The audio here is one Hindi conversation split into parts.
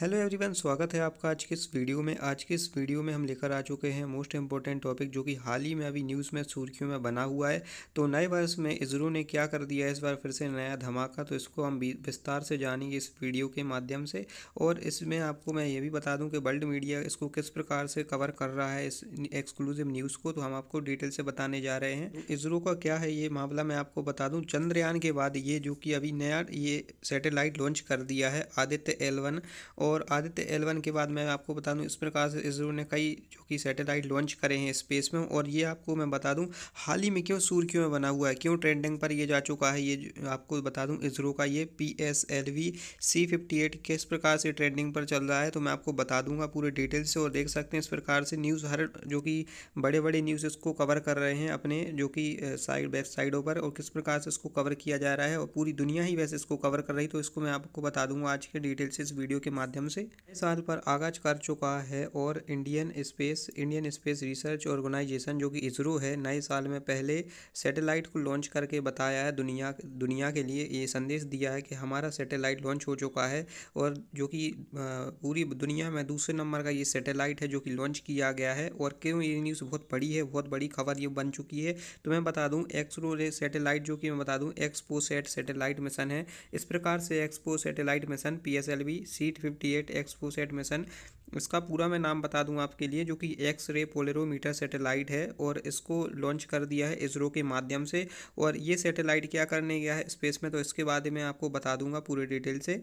हेलो एवरीवन स्वागत है आपका आज के इस वीडियो में आज के इस वीडियो में हम लेकर आ चुके हैं मोस्ट इम्पॉर्टेंट टॉपिक जो कि हाल ही में अभी न्यूज़ में सुर्खियों में बना हुआ है तो नए वर्ष में इसरो ने क्या कर दिया है इस बार फिर से नया धमाका तो इसको हम विस्तार से जानेंगे इस वीडियो के माध्यम से और इसमें आपको मैं ये भी बता दूँ कि वर्ल्ड मीडिया इसको किस प्रकार से कवर कर रहा है इस एक्सक्लूसिव न्यूज़ को तो हम आपको डिटेल से बताने जा रहे हैं इसरो का क्या है ये मामला मैं आपको बता दूँ चंद्रयान के बाद ये जो कि अभी नया ये सेटेलाइट लॉन्च कर दिया है आदित्य एल और और आदित्य एल वन के बाद मैं आपको बता दूं इस प्रकार से इसरो ने कई जो कि सैटेलाइट लॉन्च करे हैं स्पेस में और ये आपको मैं बता दूं हाल ही में क्यों सूर्य क्यों बना हुआ है क्यों ट्रेंडिंग पर ये जा चुका है ये आपको बता दूं इसरो का ये P S L V C fifty eight किस प्रकार से ट्रेंडिंग पर चल रहा है तो मैं आपको बता दूंगा पूरे डिटेल से और देख सकते हैं इस प्रकार से न्यूज़ हर जो कि बड़े बड़े न्यूज़ इसको कवर कर रहे हैं अपने जो कि साइड वेबसाइटों पर और किस प्रकार से इसको कवर किया जा रहा है और पूरी दुनिया ही वैसे इसको कवर कर रही तो इसको मैं आपको बता दूंगा आज के डिटेल से इस वीडियो के माध्यम माध्यम से साल पर आगाज कर चुका है और Indian space Indian space research organisation जो कि इसरो है नए साल में पहले सैटेलाइट को लॉन्च करके बताया है दुनिया दुनिया के लिए ये संदेश दिया है कि हमारा सैटेलाइट लॉन्च हो चुका है और जो कि पूरी दुनिया में दूसरे नंबर का ये सैटेलाइट है जो कि लॉन्च किया गया है और क्यों ये न्यूज़ बहुत बड़ी है बहुत बड़ी खबर ये बन चुकी है तो मैं बता दूँ एक्सरो सेटेलाइट जो कि मैं बता दूँ सेट सेटेलाइट मिशन है इस प्रकार से XPo satellite mission P S L V C fifty eight XPoSat mission इसका पूरा मैं नाम बता दूं आपके लिए जो कि एक्स रे पोलरोमीटर सैटेलाइट है और इसको लॉन्च कर दिया है इसरो के माध्यम से और ये सैटेलाइट क्या करने गया है स्पेस में तो इसके बारे में आपको बता दूंगा पूरे डिटेल से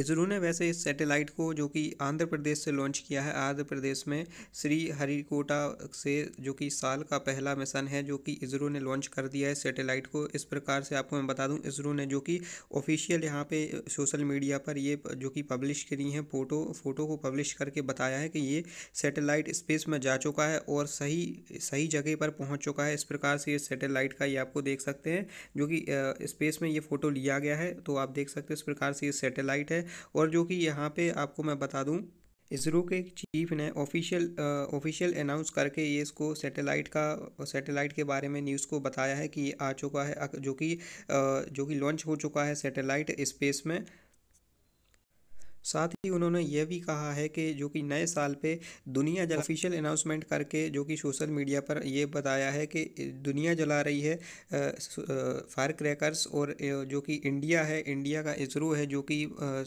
इसरो ने वैसे इस सैटेलाइट को जो कि आंध्र प्रदेश से लॉन्च किया है आंध्र प्रदेश में श्री हरिकोटा से जो कि साल का पहला मिशन है जो कि इसरो ने लॉन्च कर दिया है सैटेलाइट को इस प्रकार से आपको मैं बता दूं इसरो ने जो कि ऑफिशियल यहाँ पे सोशल मीडिया पर ये जो कि पब्लिश करी है फ़ोटो फ़ोटो को पब्लिश करके बताया है कि ये सैटेलाइट स्पेस में जा चुका है और सही सही जगह पर पहुँच चुका है इस प्रकार से ये सैटेलाइट का ये आपको देख सकते हैं जो कि स्पेस में ये फ़ोटो लिया गया है तो आप देख सकते हैं इस प्रकार से ये सैटेलाइट वेबसाइट है और जो कि यहाँ पे आपको मैं बता दूँ इसरो के चीफ ने ऑफिशियल ऑफिशियल अनाउंस करके ये इसको सैटेलाइट का सैटेलाइट के बारे में न्यूज़ को बताया है कि ये आ चुका है जो कि जो कि लॉन्च हो चुका है सैटेलाइट स्पेस में साथ ही उन्होंने यह भी कहा है कि जो कि नए साल पे दुनिया जला ऑफिशियल अनाउंसमेंट करके जो कि सोशल मीडिया पर यह बताया है कि दुनिया जला रही है फायर क्रैकर्स और जो कि इंडिया है इंडिया का इसरो है जो कि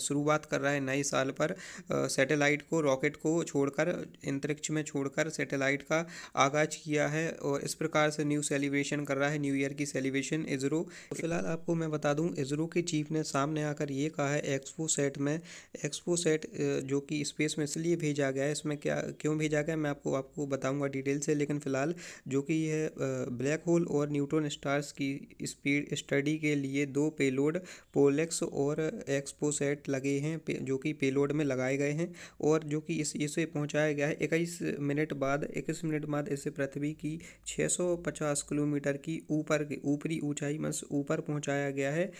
शुरुआत कर रहा है नए साल पर सैटेलाइट को रॉकेट को छोड़कर अंतरिक्ष में छोड़कर सैटेलाइट का आगाज किया है और इस प्रकार से न्यू सेलिब्रेशन कर रहा है न्यू ईयर की सेलिब्रेशन इसरो तो फिलहाल आपको मैं बता दूँ इसरो के चीफ ने सामने आकर ये कहा है एक्सपो सेट में एक्सपोसेट जो कि स्पेस में इसलिए भेजा गया है इसमें क्या क्यों भेजा गया है मैं आपको आपको बताऊंगा डिटेल से लेकिन फ़िलहाल जो कि यह ब्लैक होल और न्यूट्रॉन स्टार्स की स्पीड स्टडी के लिए दो पेलोड पोलेक्स और एक्सपोसेट लगे हैं जो कि पेलोड में लगाए गए हैं और जो कि इस इसे पहुँचाया गया है इक्कीस मिनट बाद इक्कीस मिनट बाद इसे पृथ्वी की छः किलोमीटर की ऊपर ऊपरी ऊँचाई में ऊपर पहुँचाया गया है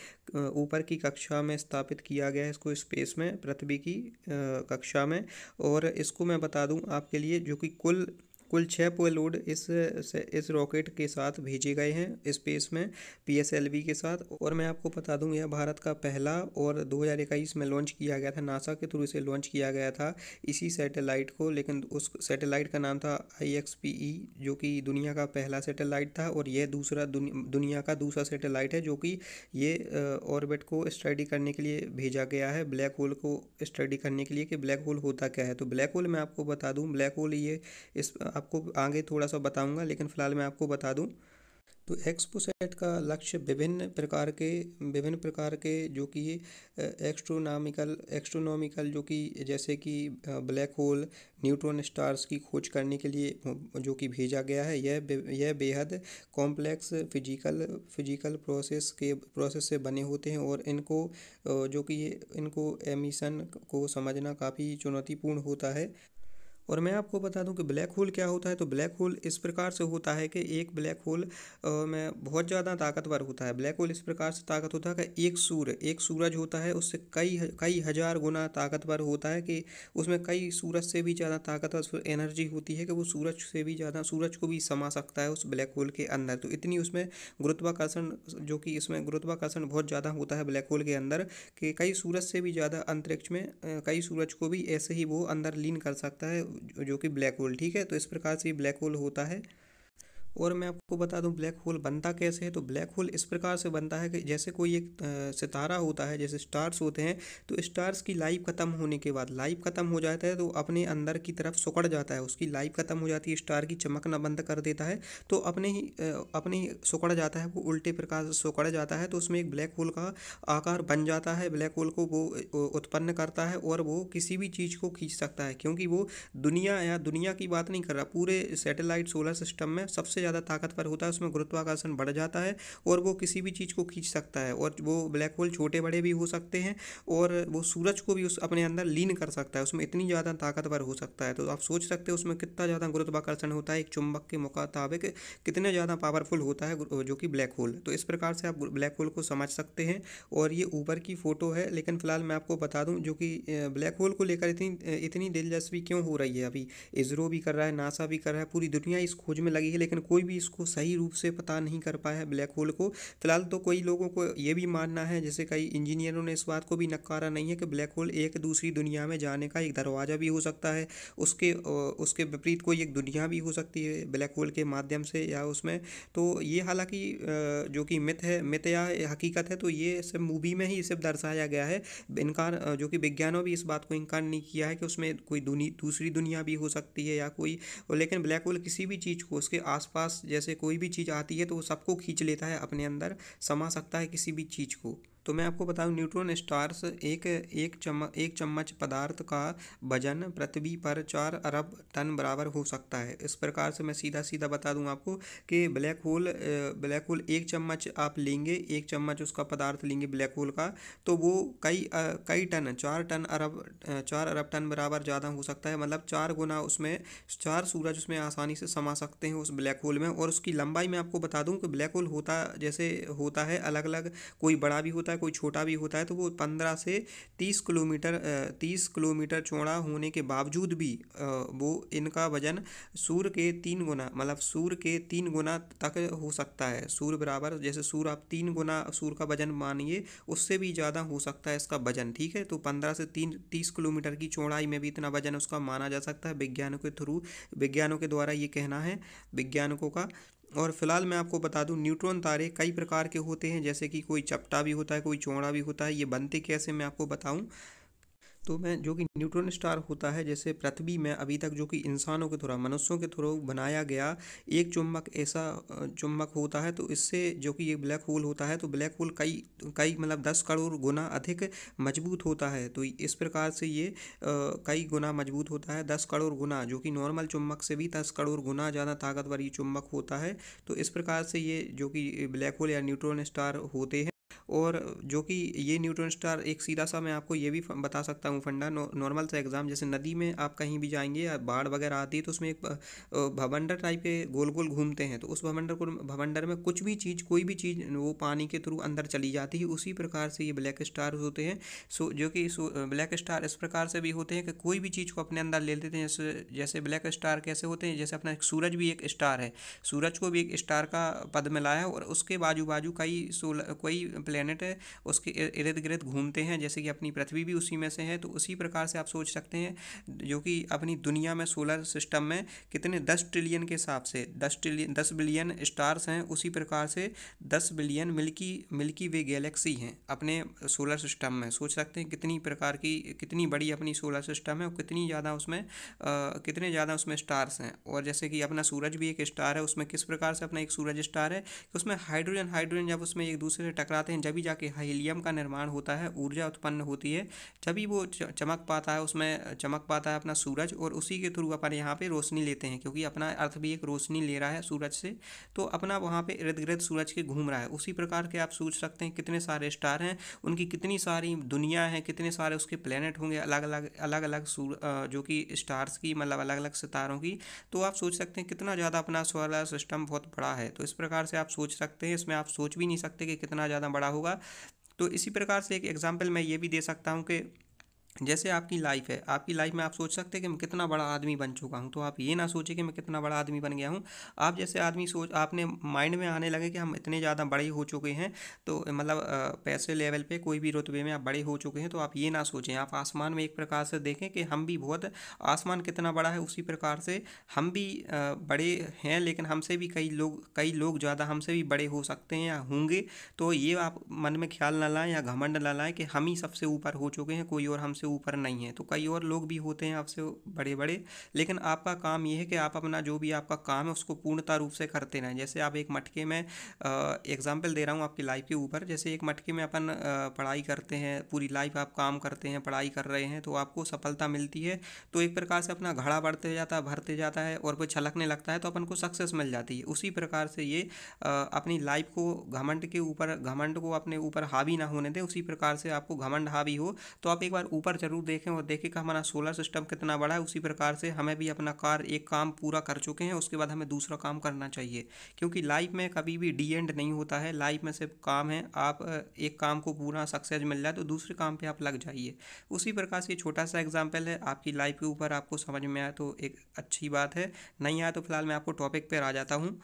ऊपर की कक्षा में स्थापित किया गया है इसको स्पेस में भी की कक्षा में और इसको मैं बता दूं आपके लिए जो कि कुल कुल छः पेलोड इस इस रॉकेट के साथ भेजे गए हैं स्पेस में पीएसएलवी के साथ और मैं आपको बता दूं यह भारत का पहला और 2021 में लॉन्च किया गया था नासा के थ्रू इसे लॉन्च किया गया था इसी सैटेलाइट को लेकिन उस सैटेलाइट का नाम था आई जो कि दुनिया का पहला सैटेलाइट था और यह दूसरा दुनि, दुनिया का दूसरा सेटेलाइट है जो कि ये ऑर्बिट को स्टडी करने के लिए भेजा गया है ब्लैक होल को स्टडी करने के लिए कि ब्लैक होल होता क्या है तो ब्लैक होल मैं आपको बता दूँ ब्लैक होल ये इस आपको आगे थोड़ा सा बताऊँगा लेकिन फ़िलहाल मैं आपको बता दूँ तो एक्सपोसेट का लक्ष्य विभिन्न प्रकार के विभिन्न प्रकार के जो कि एक्स्ट्रोनॉमिकल एक्स्ट्रोनॉमिकल जो कि जैसे कि ब्लैक होल न्यूट्रॉन स्टार्स की खोज करने के लिए जो कि भेजा गया है यह बे, यह बेहद कॉम्प्लेक्स फिजिकल फिजिकल प्रोसेस के प्रोसेस से बने होते हैं और इनको जो कि इनको एमिशन को समझना काफ़ी चुनौतीपूर्ण होता है और मैं आपको बता दूं कि ब्लैक होल क्या होता है तो ब्लैक होल इस प्रकार से होता है कि एक ब्लैक होल में बहुत ज़्यादा ताकतवर होता है ब्लैक होल इस प्रकार से ताकत होता है कि एक सूर्य एक सूरज होता है उससे कई कई हज़ार गुना ताकतवर होता है कि उसमें कई सूरज से भी ज़्यादा ताकतवर एनर्जी होती है कि वो सूरज से भी ज़्यादा सूरज को भी समा सकता है उस ब्लैक होल के अंदर तो इतनी उसमें गुरुत्वाकर्षण जो कि इसमें गुरुत्वाकर्षण बहुत ज़्यादा होता है ब्लैक होल के अंदर कि कई सूरज से भी ज़्यादा अंतरिक्ष में कई सूरज को भी ऐसे ही वो अंदर लीन कर सकता है जो कि ब्लैक होल ठीक है तो इस प्रकार से ये ब्लैक होल होता है और मैं आपको बता दूं ब्लैक होल बनता कैसे है तो ब्लैक होल इस प्रकार से बनता है कि जैसे कोई एक सितारा होता है जैसे स्टार्स होते हैं तो स्टार्स की लाइफ ख़त्म होने के बाद लाइफ ख़त्म हो जाता है तो अपने अंदर की तरफ सुकड़ जाता है उसकी लाइफ ख़त्म हो जाती है स्टार की चमकना बंद कर देता है तो अपने ही अपने ही सुकड़ जाता है वो उल्टे प्रकार से सुकड़ जाता है तो उसमें एक ब्लैक होल का आकार बन जाता है ब्लैक होल को वो उत्पन्न करता है और वो किसी भी चीज़ को खींच सकता है क्योंकि वो दुनिया या दुनिया की बात नहीं कर रहा पूरे सैटेलाइट सोलर सिस्टम में सबसे ज़्यादा ताकतवर होता है उसमें गुरुत्वाकर्षण बढ़ जाता है और वो किसी भी चीज़ को खींच सकता है और वो ब्लैक होल छोटे बड़े भी हो सकते हैं और वो सूरज को भी उस अपने अंदर लीन कर सकता है उसमें इतनी ज़्यादा ताकतवर हो सकता है तो आप सोच सकते हो उसमें कितना ज़्यादा गुरुत्वाकर्षण होता है एक चुंबक के मुताबिक कितने ज़्यादा पावरफुल होता है जो कि ब्लैक होल तो इस प्रकार से आप ब्लैक होल को समझ सकते हैं और ये ऊपर की फ़ोटो है लेकिन फ़िलहाल मैं आपको बता दूँ जो कि ब्लैक होल को लेकर इतनी इतनी दिलचस्पी क्यों हो रही है अभी इसरो भी कर रहा है नासा भी कर रहा है पूरी दुनिया इस खोज में लगी है लेकिन कोई भी इसको सही रूप से पता नहीं कर पाया है ब्लैक होल को फिलहाल तो कई लोगों को ये भी मानना है जैसे कई इंजीनियरों ने इस बात को भी नकारा नहीं है कि ब्लैक होल एक दूसरी दुनिया में जाने का एक दरवाज़ा भी हो सकता है उसके उसके विपरीत कोई एक दुनिया भी हो सकती है ब्लैक होल के माध्यम से या उसमें तो ये हालांकि जो कि मिथ है मिथ या हकीकत है तो ये सिर्फ मूवी में ही सिर्फ दर्शाया गया है इनकार जो कि विज्ञानों भी इस बात को इनकार नहीं किया है कि उसमें कोई दूसरी दुनिया भी हो सकती है या कोई लेकिन ब्लैक होल किसी भी चीज़ को उसके आसपास पास जैसे कोई भी चीज़ आती है तो वो सबको खींच लेता है अपने अंदर समा सकता है किसी भी चीज़ को तो मैं आपको बताऊँ न्यूट्रॉन स्टार्स एक एक चम एक चम्मच पदार्थ का वजन पृथ्वी पर चार अरब टन बराबर हो सकता है इस प्रकार से मैं सीधा सीधा बता दूँ आपको कि ब्लैक होल ब्लैक होल एक चम्मच आप लेंगे एक चम्मच उसका पदार्थ लेंगे ब्लैक होल का तो वो कई आ, कई टन चार टन अरब चार अरब टन बराबर ज़्यादा हो सकता है मतलब चार गुना उसमें चार सूरज उसमें आसानी से समा सकते हैं उस ब्लैक होल में और उसकी लंबाई मैं आपको बता दूँ कि ब्लैक होल होता जैसे होता है अलग अलग कोई बड़ा भी होता है होता है कोई छोटा भी होता है तो वो पंद्रह से तीस किलोमीटर तीस किलोमीटर चौड़ा होने के बावजूद भी वो इनका वजन सूर्य के तीन गुना मतलब सूर्य के तीन गुना तक हो सकता है सूर्य बराबर जैसे सूर्य आप तीन गुना सूर्य का वजन मानिए उससे भी ज़्यादा हो सकता है इसका वजन ठीक है तो पंद्रह से तीन तीस किलोमीटर की चौड़ाई में भी इतना वजन उसका माना जा सकता है विज्ञानों के थ्रू विज्ञानों के द्वारा ये कहना है विज्ञानकों का और फिलहाल मैं आपको बता दूं न्यूट्रॉन तारे कई प्रकार के होते हैं जैसे कि कोई चपटा भी होता है कोई चौड़ा भी होता है ये बनते कैसे मैं आपको बताऊं तो मैं जो कि न्यूट्रॉन स्टार होता है जैसे पृथ्वी में अभी तक जो कि इंसानों के थ्रू मनुष्यों के थ्रू बनाया गया एक चुम्बक ऐसा चुम्बक होता है तो इससे जो कि ये ब्लैक होल होता है तो ब्लैक होल कई कई मतलब दस करोड़ गुना अधिक मजबूत होता है तो इस प्रकार से ये कई गुना मजबूत होता है दस करोड़ गुना जो कि नॉर्मल चुम्बक से भी दस करोड़ गुना ज़्यादा ताकतवर ये चुम्बक होता है तो इस प्रकार से ये जो कि ब्लैक होल या न्यूट्रॉन स्टार होते हैं और जो कि ये न्यूट्रॉन स्टार एक सीधा सा मैं आपको ये भी बता सकता हूँ फंडा नॉर्मल सा एग्ज़ाम जैसे नदी में आप कहीं भी जाएंगे या बाढ़ वगैरह आती है तो उसमें एक भवंडर टाइप के गोल गोल घूमते हैं तो उस भवंडर को भवंडर में कुछ भी चीज़ कोई भी चीज़ वो पानी के थ्रू अंदर चली जाती है उसी प्रकार से ये ब्लैक स्टार होते हैं सो जो कि ब्लैक स्टार इस प्रकार से भी होते हैं कि कोई भी चीज़ को अपने अंदर ले लेते हैं जैसे जैसे ब्लैक स्टार कैसे होते हैं जैसे अपना सूरज भी एक स्टार है सूरज को भी एक स्टार का पद मिला है और उसके बाजू बाजू कई सोलर कई प्लेनेट है उसके इर्द गिर्द घूमते हैं जैसे कि अपनी पृथ्वी भी उसी में से है तो उसी प्रकार से आप सोच सकते हैं जो कि अपनी दुनिया में सोलर सिस्टम में कितने दस ट्रिलियन के हिसाब से दस ट्रिलियन दस बिलियन स्टार्स हैं उसी प्रकार से दस billion milky milky way galaxy हैं अपने सोलर सिस्टम में सोच सकते हैं कितनी प्रकार की कितनी बड़ी अपनी सोलर सिस्टम है और कितनी ज़्यादा उसमें आ, कितने ज़्यादा उसमें स्टार्स हैं और जैसे कि अपना सूरज भी एक स्टार है उसमें किस प्रकार से अपना एक सूरज स्टार है कि उसमें हाइड्रोजन हाइड्रोजन जब उसमें एक दूसरे से टकराते हैं जब ही जाके हीलियम का निर्माण होता है ऊर्जा उत्पन्न होती है जब ही वो चमक पाता है उसमें चमक पाता है अपना सूरज और उसी के थ्रू अपन यहाँ पे रोशनी लेते हैं क्योंकि अपना अर्थ भी एक रोशनी ले रहा है सूरज से तो अपना वहाँ पर इर्द गिर्द सूरज के घूम रहा है उसी प्रकार के आप सोच सकते हैं कितने सारे स्टार हैं उनकी कितनी सारी दुनिया है कितने सारे उसके प्लैनेट होंगे अलग अलग अलग अलग जो कि स्टार्स की मतलब अलग अलग सितारों की तो आप सोच सकते हैं कितना ज़्यादा अपना सोलर सिस्टम बहुत बड़ा है तो इस प्रकार से आप सोच सकते हैं इसमें आप सोच भी नहीं सकते कि कितना ज़्यादा बड़ा होगा तो इसी प्रकार से एक एग्जाम्पल मैं ये भी दे सकता हूँ कि जैसे आपकी लाइफ है आपकी लाइफ में आप सोच सकते हैं कि मैं कितना बड़ा आदमी बन चुका हूँ तो आप ये ना सोचें कि मैं कितना बड़ा आदमी बन गया हूँ आप जैसे आदमी सोच आपने माइंड में आने लगे कि हम इतने ज़्यादा बड़े हो चुके हैं तो मतलब पैसे लेवल पे कोई भी रुतबे में आप बड़े हो चुके हैं तो आप ये ना सोचें आप आसमान में एक प्रकार से देखें कि हम भी बहुत आसमान कितना बड़ा है उसी प्रकार से हम भी बड़े हैं लेकिन हमसे भी कई लोग कई लोग ज़्यादा हमसे भी बड़े हो सकते हैं या होंगे तो ये आप मन में ख्याल ना लाएँ या घमंड ना लाएँ कि हम ही सबसे ऊपर हो चुके हैं कोई और हमसे आपसे ऊपर नहीं है तो कई और लोग भी होते हैं आपसे बड़े बड़े लेकिन आपका काम यह है कि आप अपना जो भी आपका काम है उसको पूर्णता रूप से करते रहें जैसे आप एक मटके में एग्जाम्पल दे रहा हूँ आपकी लाइफ के ऊपर जैसे एक मटके में अपन पढ़ाई करते हैं पूरी लाइफ आप काम करते हैं पढ़ाई कर रहे हैं तो आपको सफलता मिलती है तो एक प्रकार से अपना घड़ा बढ़ते जाता है भरते जाता है और वो छलकने लगता है तो अपन को सक्सेस मिल जाती है उसी प्रकार से ये अपनी लाइफ को घमंड के ऊपर घमंड को अपने ऊपर हावी ना होने दें उसी प्रकार से आपको घमंड हावी हो तो आप एक बार ऊपर बार जरूर देखें और देखें कि हमारा सोलर सिस्टम कितना बड़ा है उसी प्रकार से हमें भी अपना कार एक काम पूरा कर चुके हैं उसके बाद हमें दूसरा काम करना चाहिए क्योंकि लाइफ में कभी भी डी एंड नहीं होता है लाइफ में सिर्फ काम है आप एक काम को पूरा सक्सेस मिल जाए तो दूसरे काम पर आप लग जाइए उसी प्रकार से छोटा सा एग्जाम्पल है आपकी लाइफ के ऊपर आपको समझ में आए तो एक अच्छी बात है नहीं आए तो फिलहाल मैं आपको टॉपिक पर आ जाता हूँ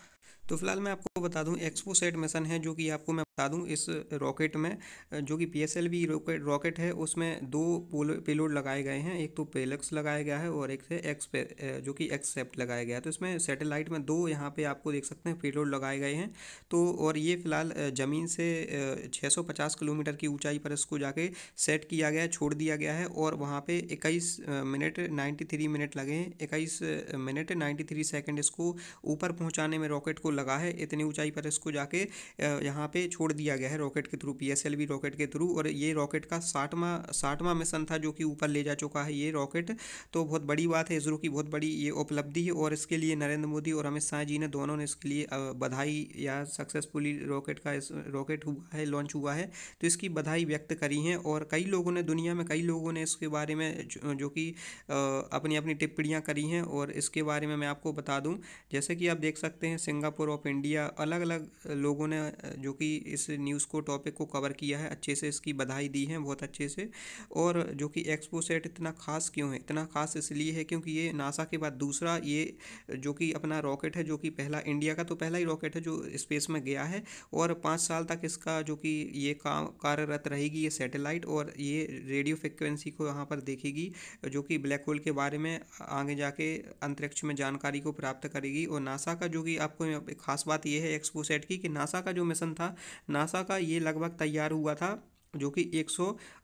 तो फिलहाल मैं आपको बता दूं एक्सपो सेट मिशन है जो कि आपको मैं बता दूं इस रॉकेट में जो कि P S L V rocket है उसमें दो पेलोड लगाए गए हैं एक तो पेलक्स लगाया गया है और एक से एक्स पे जो कि एक्सेप्ट लगाया गया है तो इसमें सैटेलाइट में दो यहाँ पे आपको देख सकते हैं पेलोड लगाए गए हैं तो और ये फिलहाल ज़मीन से पचास किलोमीटर की ऊँचाई पर इसको जाके सेट किया गया छोड़ दिया गया है और वहाँ पर इक्कीस मिनट थ्री मिनट लगे हैं इक्कीस मिनट थ्री सेकेंड इसको ऊपर पहुँचाने में रॉकेट को लगा है इतनी ऊंचाई पर इसको जाके यहाँ पे छोड़ दिया गया है रॉकेट के थ्रू पी रॉकेट के थ्रू और ये रॉकेट का साठवा साठवा मिशन था जो कि ऊपर ले जा चुका है ये रॉकेट तो बहुत बड़ी बात है इसरो की बहुत बड़ी ये उपलब्धि है और इसके लिए नरेंद्र मोदी और अमित शाह जी ने दोनों ने इसके लिए बधाई या सक्सेसफुली रॉकेट का रॉकेट हुआ है लॉन्च हुआ है तो इसकी बधाई व्यक्त करी है और कई लोगों ने दुनिया में कई लोगों ने इसके बारे में जो कि अपनी अपनी टिप्पणियाँ करी हैं और इसके बारे में मैं आपको बता दूँ जैसे कि आप देख सकते हैं सिंगापुर ऑफ इंडिया अलग अलग लोगों ने जो कि इस न्यूज़ को टॉपिक को कवर किया है अच्छे से इसकी बधाई दी है बहुत अच्छे से और जो कि एक्सपो सेट इतना खास क्यों है इतना खास इसलिए है क्योंकि ये नासा के बाद दूसरा ये जो कि अपना रॉकेट है जो कि पहला इंडिया का तो पहला ही रॉकेट है जो स्पेस में गया है और पाँच साल तक इसका जो कि ये काम कार्यरत रहेगी ये सैटेलाइट और ये रेडियो फ्रिक्वेंसी को यहाँ पर देखेगी जो कि ब्लैक होल के बारे में आगे जाके अंतरिक्ष में जानकारी को प्राप्त करेगी और नासा का जो कि आपको खास बात यह है एक्सपो सेट की कि नासा का जो मिशन था नासा का ये लगभग तैयार हुआ था जो कि एक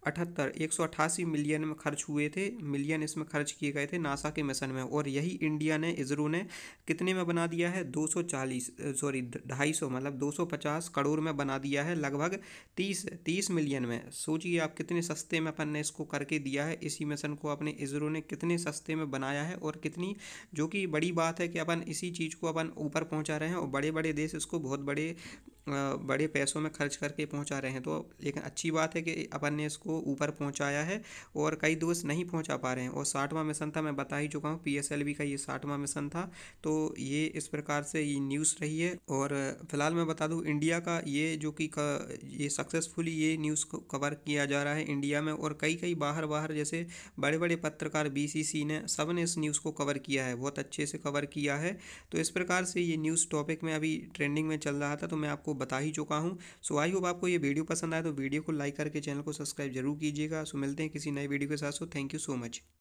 अठहत्तर एक सौ अट्ठासी मिलियन में खर्च हुए थे मिलियन इसमें खर्च किए गए थे नासा के मिशन में और यही इंडिया ने इसरो ने कितने में बना दिया है दो सौ चालीस सॉरी ढाई सौ मतलब दो सौ पचास करोड़ में बना दिया है लगभग तीस तीस मिलियन में सोचिए आप कितने सस्ते में अपन ने इसको करके दिया है इसी मिशन को अपने इसरो ने कितने सस्ते में बनाया है और कितनी जो कि बड़ी बात है कि अपन इसी चीज़ को अपन ऊपर पहुँचा रहे हैं और बड़े बड़े देश इसको बहुत बड़े बड़े पैसों में खर्च करके पहुँचा रहे हैं तो एक अच्छी बात है कि अपन ने इसको ऊपर पहुंचाया है और कई दोस्त नहीं पहुंचा पा रहे हैं और साठवां मिशन था मैं बता ही चुका हूँ पीएसएलवी का ये साठवां मिशन था तो ये इस प्रकार से ये न्यूज़ रही है और फिलहाल मैं बता दूँ इंडिया का ये जो कि ये सक्सेसफुली ये न्यूज़ को कवर किया जा रहा है इंडिया में और कई कई बाहर बाहर जैसे बड़े बड़े पत्रकार बीसीसी ने सब ने इस न्यूज़ को कवर किया है बहुत अच्छे से कवर किया है तो इस प्रकार से ये न्यूज़ टॉपिक में अभी ट्रेंडिंग में चल रहा था तो मैं आपको बता ही चुका हूँ सो आई होप आपको ये वीडियो पसंद आए तो वीडियो को लाइक करके चैनल को सब्सक्राइब जरूर ज़रूर कीजिएगा सो मिलते हैं किसी नए वीडियो के साथ so thank you so much